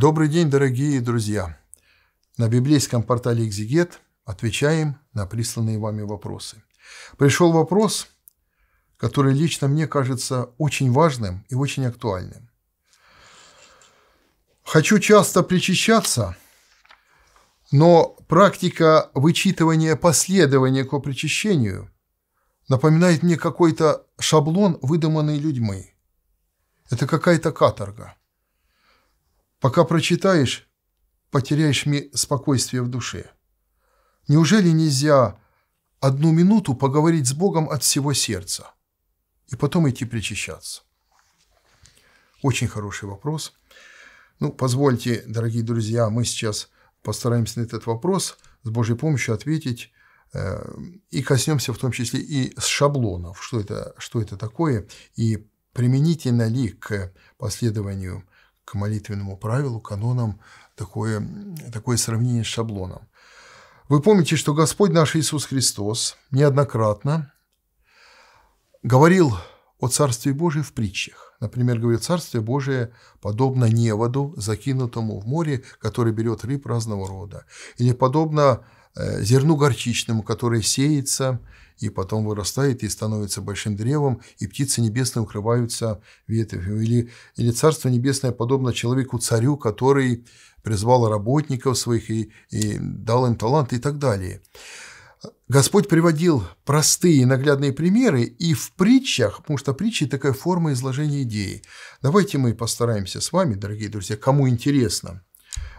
Добрый день, дорогие друзья! На библейском портале «Экзегет» отвечаем на присланные вами вопросы. Пришел вопрос, который лично мне кажется очень важным и очень актуальным. Хочу часто причащаться, но практика вычитывания последования к причащению напоминает мне какой-то шаблон, выдуманный людьми. Это какая-то каторга – Пока прочитаешь, потеряешь мне спокойствие в душе. Неужели нельзя одну минуту поговорить с Богом от всего сердца и потом идти причащаться? Очень хороший вопрос. Ну, позвольте, дорогие друзья, мы сейчас постараемся на этот вопрос с Божьей помощью ответить э, и коснемся в том числе и с шаблонов, что это, что это такое и применительно ли к последованию к молитвенному правилу, канонам, такое, такое сравнение с шаблоном. Вы помните, что Господь наш Иисус Христос неоднократно говорил о Царстве Божьем в притчах. Например, говорит, Царствие Божие подобно неводу, закинутому в море, который берет рыб разного рода. Или подобно Э, зерну горчичному, которое сеется и потом вырастает и становится большим древом, и птицы небесные укрываются ветвью. Или, или Царство Небесное подобно человеку-царю, который призвал работников своих и, и дал им талант и так далее. Господь приводил простые наглядные примеры и в притчах, потому что притчи – такая форма изложения идеи. Давайте мы постараемся с вами, дорогие друзья, кому интересно,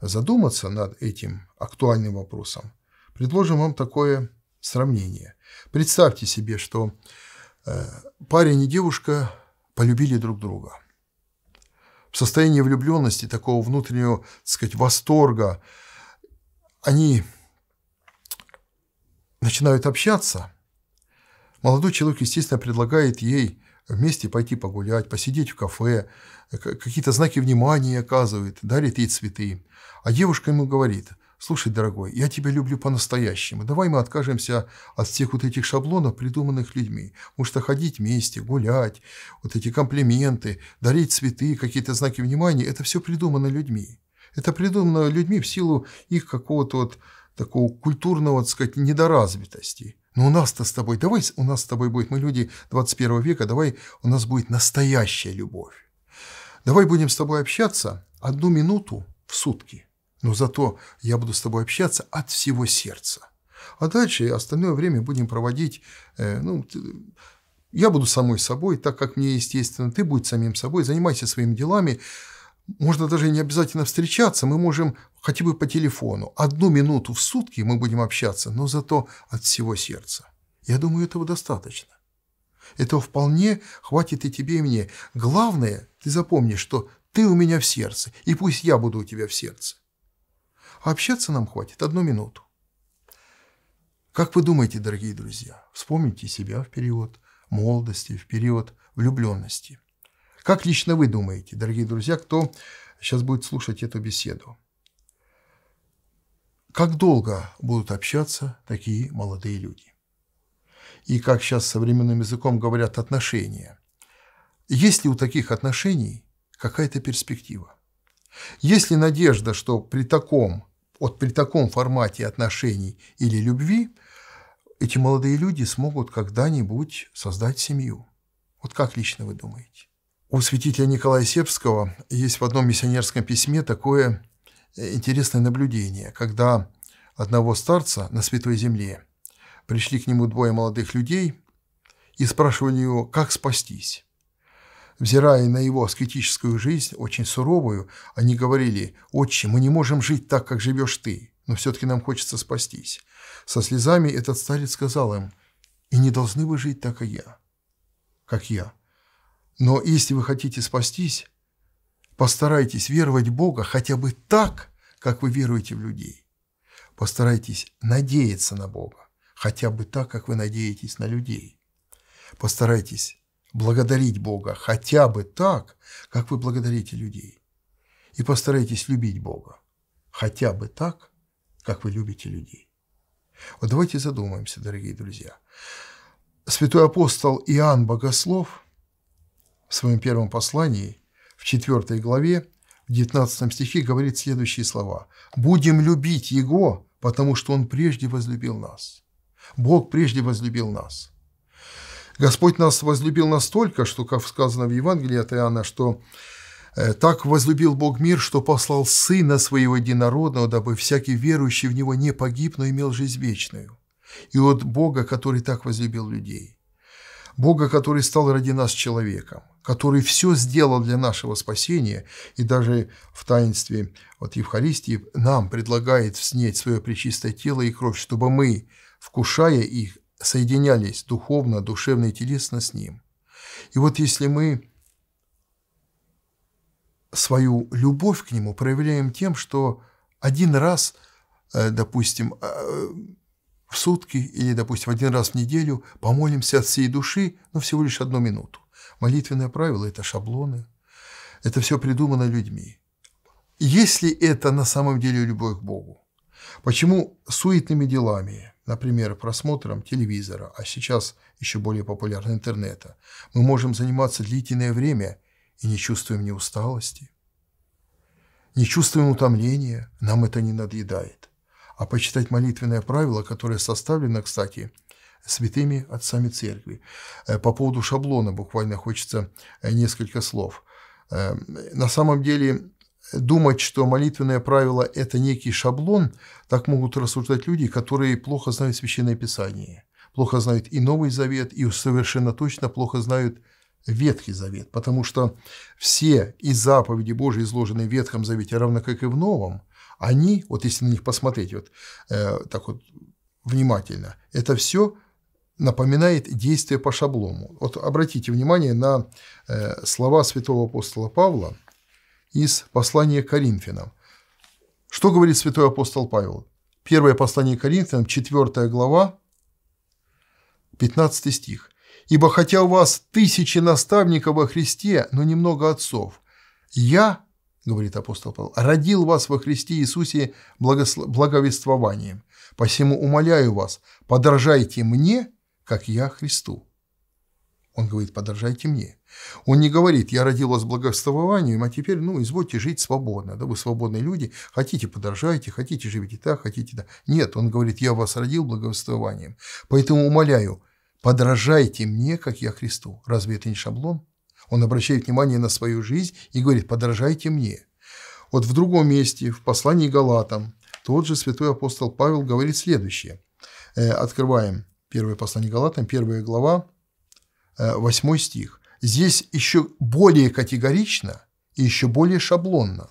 задуматься над этим актуальным вопросом – Предложим вам такое сравнение. Представьте себе, что э, парень и девушка полюбили друг друга. В состоянии влюбленности, такого внутреннего, так сказать, восторга, они начинают общаться. Молодой человек, естественно, предлагает ей вместе пойти погулять, посидеть в кафе, э, какие-то знаки внимания оказывает, дарит ей цветы. А девушка ему говорит, «Слушай, дорогой, я тебя люблю по-настоящему. Давай мы откажемся от всех вот этих шаблонов, придуманных людьми. Может, ходить вместе, гулять, вот эти комплименты, дарить цветы, какие-то знаки внимания – это все придумано людьми. Это придумано людьми в силу их какого-то вот такого культурного, так сказать, недоразвитости. Но у нас-то с тобой, давай у нас с тобой будет, мы люди 21 века, давай у нас будет настоящая любовь. Давай будем с тобой общаться одну минуту в сутки – но зато я буду с тобой общаться от всего сердца. А дальше остальное время будем проводить, э, ну, я буду самой собой, так как мне естественно, ты будь самим собой, занимайся своими делами. Можно даже не обязательно встречаться, мы можем хотя бы по телефону. Одну минуту в сутки мы будем общаться, но зато от всего сердца. Я думаю, этого достаточно. Этого вполне хватит и тебе, и мне. Главное, ты запомни, что ты у меня в сердце, и пусть я буду у тебя в сердце общаться нам хватит одну минуту. Как вы думаете, дорогие друзья, вспомните себя в период молодости, в период влюбленности. Как лично вы думаете, дорогие друзья, кто сейчас будет слушать эту беседу? Как долго будут общаться такие молодые люди? И как сейчас современным языком говорят отношения. Есть ли у таких отношений какая-то перспектива? Есть ли надежда, что при таком вот при таком формате отношений или любви эти молодые люди смогут когда-нибудь создать семью. Вот как лично вы думаете? У святителя Николая Сепского есть в одном миссионерском письме такое э, интересное наблюдение, когда одного старца на Святой Земле пришли к нему двое молодых людей и спрашивали его, как спастись взирая на его аскетическую жизнь, очень суровую, они говорили «Отче, мы не можем жить так, как живешь ты, но все-таки нам хочется спастись». Со слезами этот старец сказал им «И не должны вы жить так, как я». Как я. Но если вы хотите спастись, постарайтесь веровать в Бога хотя бы так, как вы веруете в людей. Постарайтесь надеяться на Бога хотя бы так, как вы надеетесь на людей. Постарайтесь благодарить Бога хотя бы так, как вы благодарите людей. И постарайтесь любить Бога хотя бы так, как вы любите людей. Вот давайте задумаемся, дорогие друзья. Святой апостол Иоанн Богослов в своем первом послании в 4 главе в 19 стихе говорит следующие слова. «Будем любить Его, потому что Он прежде возлюбил нас». Бог прежде возлюбил нас. Господь нас возлюбил настолько, что, как сказано в Евангелии от Иоанна, что э, «так возлюбил Бог мир, что послал Сына Своего Единородного, дабы всякий верующий в Него не погиб, но имел жизнь вечную». И от Бога, который так возлюбил людей. Бога, который стал ради нас человеком, который все сделал для нашего спасения и даже в таинстве вот Евхаристии нам предлагает снять свое пречистое тело и кровь, чтобы мы, вкушая их, соединялись духовно, душевно и телесно с Ним. И вот если мы свою любовь к Нему проявляем тем, что один раз, э, допустим, э, в сутки или, допустим, один раз в неделю помолимся от всей души, но всего лишь одну минуту. Молитвенное правило – это шаблоны, это все придумано людьми. Если это на самом деле любовь к Богу, почему суетными делами, например, просмотром телевизора, а сейчас еще более популярно интернета, мы можем заниматься длительное время и не чувствуем ни усталости, не чувствуем утомления, нам это не надоедает. А почитать молитвенное правило, которое составлено, кстати, святыми отцами церкви. Э, по поводу шаблона буквально хочется э, несколько слов. Э, на самом деле думать, что молитвенное правило – это некий шаблон, так могут рассуждать люди, которые плохо знают Священное Писание, плохо знают и Новый Завет, и совершенно точно плохо знают Ветхий Завет, потому что все и заповеди Божьи, изложенные в Ветхом Завете, равно как и в Новом, они, вот если на них посмотреть вот э, так вот внимательно, это все напоминает действие по шаблону. Вот обратите внимание на э, слова святого апостола Павла – из послания к Коринфянам. Что говорит святой апостол Павел? Первое послание к Коринфянам, 4 глава, 15 стих. «Ибо хотя у вас тысячи наставников во Христе, но немного отцов, я, — говорит апостол Павел, — родил вас во Христе Иисусе благовествованием. Посему умоляю вас, подражайте мне, как я Христу». Он говорит, подражайте мне. Он не говорит, я родилась благовествованием, а теперь, ну, извольте жить свободно, да вы свободные люди, хотите подражайте, хотите живите так, хотите так. Нет, он говорит, я вас родил благовествованием, поэтому умоляю, подражайте мне, как я Христу. Разве это не шаблон? Он обращает внимание на свою жизнь и говорит, подражайте мне. Вот в другом месте, в послании Галатам, тот же святой апостол Павел говорит следующее. Э, открываем первое послание Галатам, первая глава, 8 э, стих. Здесь еще более категорично и еще более шаблонно.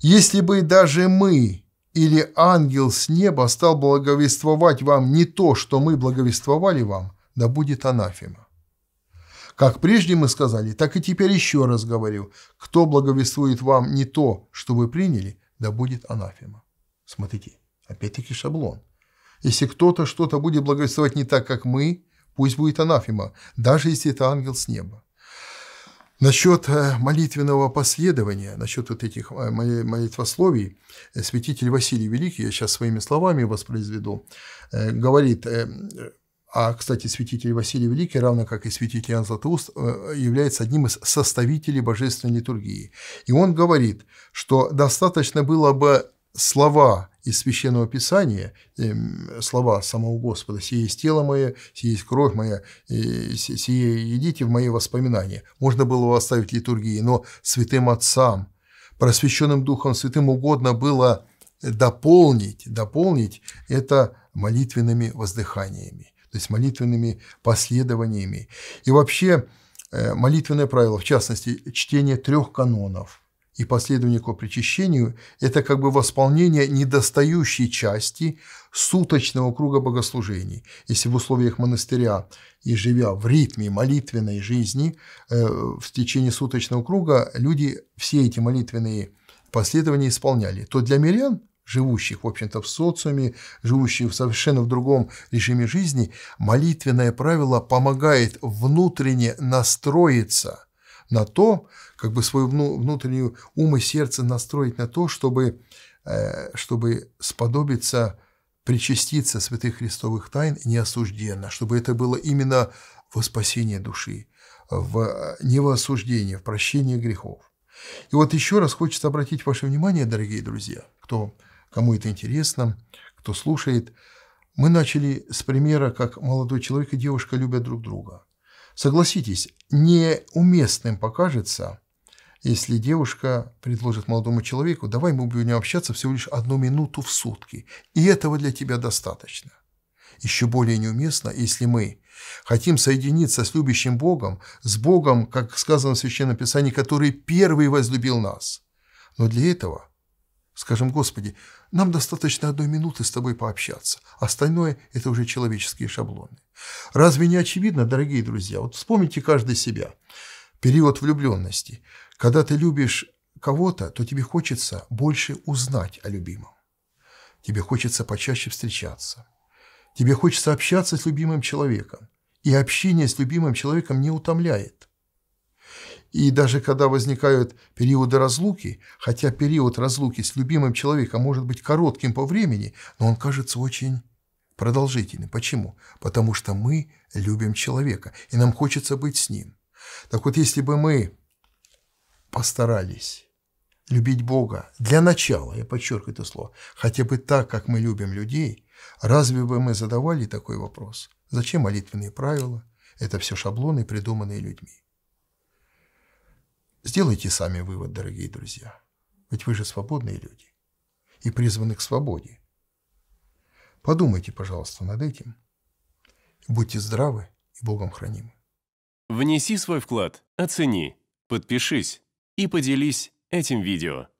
«Если бы даже мы или ангел с неба стал благовествовать вам не то, что мы благовествовали вам, да будет анафема». Как прежде мы сказали, так и теперь еще раз говорю, кто благовествует вам не то, что вы приняли, да будет анафема. Смотрите, опять-таки шаблон. Если кто-то что-то будет благовествовать не так, как мы, Пусть будет анафема, даже если это ангел с неба. Насчет э, молитвенного последования, насчет вот этих э, молитвословий, э, святитель Василий Великий, я сейчас своими словами воспроизведу, говорит, а, кстати, святитель Василий Великий, равно как и святитель Иоанн Златоуст, является одним из составителей божественной литургии. И он говорит, что достаточно было бы слова из Священного Писания, эм, слова самого Господа, «Сие есть тело мое, сие есть кровь моя, сие едите в мои воспоминания». Можно было оставить литургии, но святым отцам, просвещенным духом святым угодно было дополнить, дополнить это молитвенными воздыханиями, то есть молитвенными последованиями. И вообще э, молитвенное правило, в частности, чтение трех канонов – и последование к причащению – это как бы восполнение недостающей части суточного круга богослужений. Если в условиях монастыря и живя в ритме молитвенной жизни, э, в течение суточного круга люди все эти молитвенные последования исполняли, то для мирян живущих, в общем-то, в социуме, живущих совершенно в другом режиме жизни, молитвенное правило помогает внутренне настроиться – на то, как бы свою внутреннюю ум и сердце настроить на то, чтобы, э, чтобы сподобиться причаститься святых христовых тайн неосужденно, чтобы это было именно во спасение души, в, не во осуждение, в прощение грехов. И вот еще раз хочется обратить ваше внимание, дорогие друзья, кто, кому это интересно, кто слушает, мы начали с примера, как молодой человек и девушка любят друг друга. Согласитесь, неуместным покажется, если девушка предложит молодому человеку, давай мы будем общаться всего лишь одну минуту в сутки, и этого для тебя достаточно. Еще более неуместно, если мы хотим соединиться с любящим Богом, с Богом, как сказано в Священном Писании, который первый возлюбил нас. Но для этого Скажем, Господи, нам достаточно одной минуты с тобой пообщаться. Остальное – это уже человеческие шаблоны. Разве не очевидно, дорогие друзья? Вот вспомните каждый себя. Период влюбленности. Когда ты любишь кого-то, то тебе хочется больше узнать о любимом. Тебе хочется почаще встречаться. Тебе хочется общаться с любимым человеком. И общение с любимым человеком не утомляет. И даже когда возникают периоды разлуки, хотя период разлуки с любимым человеком может быть коротким по времени, но он кажется очень продолжительным. Почему? Потому что мы любим человека, и нам хочется быть с ним. Так вот, если бы мы постарались любить Бога для начала, я подчеркиваю это слово, хотя бы так, как мы любим людей, разве бы мы задавали такой вопрос? Зачем молитвенные правила? Это все шаблоны, придуманные людьми. Сделайте сами вывод, дорогие друзья. Ведь вы же свободные люди и призваны к свободе. Подумайте, пожалуйста, над этим. Будьте здравы и Богом хранимы. Внеси свой вклад, оцени, подпишись и поделись этим видео.